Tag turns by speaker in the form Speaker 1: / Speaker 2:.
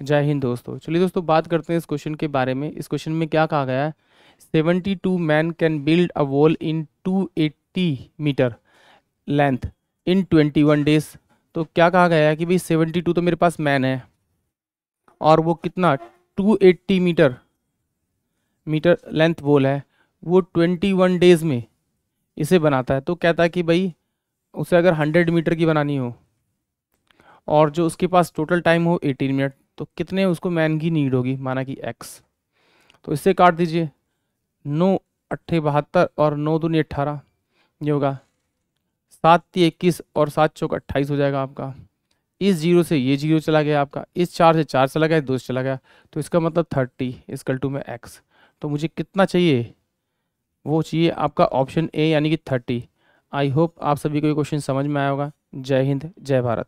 Speaker 1: जय हिंद दोस्तों चलिए दोस्तों बात करते हैं इस क्वेश्चन के बारे में इस क्वेश्चन में क्या कहा गया है seventy two man can build a wall in two eighty metre length in twenty one days तो क्या कहा गया है कि भाई सेवेंटी टू तो मेरे पास मैन है और वो कितना two eighty metre metre length wall है वो ट्वेंटी वन डेज़ में इसे बनाता है तो कहता है कि भाई उसे अगर हंड्रेड मीटर की बनानी हो और जो उसके पास टोटल टाइम हो एटीन मिनट तो कितने उसको मैन की नीड होगी माना कि एक्स तो इससे काट दीजिए नौ अट्ठे बहत्तर और नौ दूनी अट्ठारह ये होगा सात ती इक्कीस और सात चौक अट्ठाईस हो जाएगा आपका इस जीरो से ये जीरो चला गया आपका इस चार से चार चला गया दो से चला गया तो इसका मतलब थर्टी कल टू में एक्स तो मुझे कितना चाहिए वो चाहिए आपका ऑप्शन ए यानी कि थर्टी आई होप आप सभी को ये क्वेश्चन समझ में आया होगा जय हिंद जय भारत